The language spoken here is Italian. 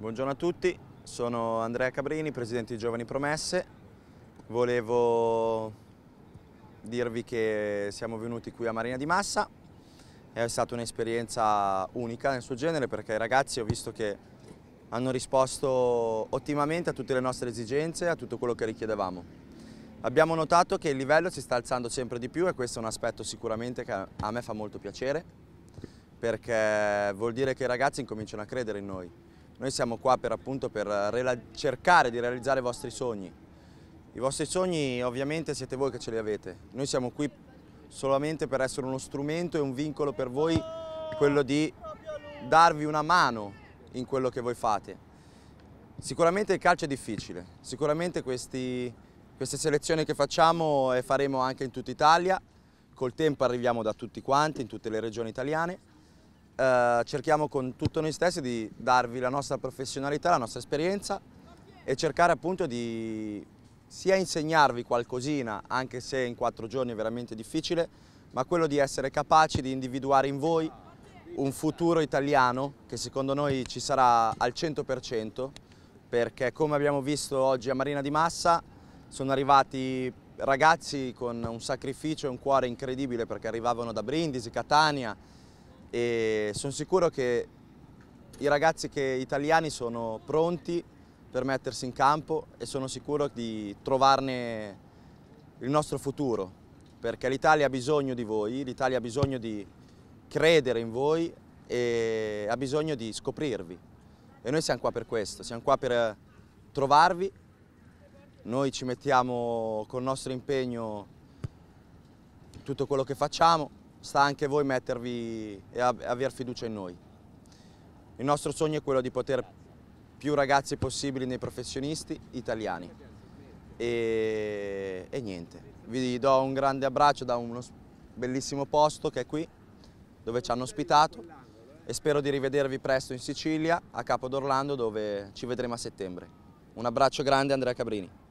Buongiorno a tutti, sono Andrea Cabrini, presidente di Giovani Promesse. Volevo dirvi che siamo venuti qui a Marina di Massa. È stata un'esperienza unica nel suo genere perché i ragazzi ho visto che hanno risposto ottimamente a tutte le nostre esigenze, e a tutto quello che richiedevamo. Abbiamo notato che il livello si sta alzando sempre di più e questo è un aspetto sicuramente che a me fa molto piacere perché vuol dire che i ragazzi incominciano a credere in noi noi siamo qua per, appunto, per eh, cercare di realizzare i vostri sogni. I vostri sogni ovviamente siete voi che ce li avete. Noi siamo qui solamente per essere uno strumento e un vincolo per voi, quello di darvi una mano in quello che voi fate. Sicuramente il calcio è difficile, sicuramente questi, queste selezioni che facciamo e eh, faremo anche in tutta Italia, col tempo arriviamo da tutti quanti, in tutte le regioni italiane, eh, cerchiamo con tutto noi stessi di darvi la nostra professionalità, la nostra esperienza e cercare appunto di sia insegnarvi qualcosina, anche se in quattro giorni è veramente difficile, ma quello di essere capaci di individuare in voi un futuro italiano che secondo noi ci sarà al 100% perché come abbiamo visto oggi a Marina di Massa sono arrivati ragazzi con un sacrificio e un cuore incredibile perché arrivavano da Brindisi, Catania, e sono sicuro che i ragazzi che, italiani sono pronti per mettersi in campo e sono sicuro di trovarne il nostro futuro, perché l'Italia ha bisogno di voi, l'Italia ha bisogno di credere in voi e ha bisogno di scoprirvi. E noi siamo qua per questo, siamo qua per trovarvi, noi ci mettiamo col nostro impegno tutto quello che facciamo, sta anche voi mettervi e aver fiducia in noi. Il nostro sogno è quello di poter più ragazzi possibili nei professionisti italiani. E, e niente, vi do un grande abbraccio da uno bellissimo posto che è qui, dove ci hanno ospitato e spero di rivedervi presto in Sicilia, a Capo d'Orlando, dove ci vedremo a settembre. Un abbraccio grande Andrea Cabrini.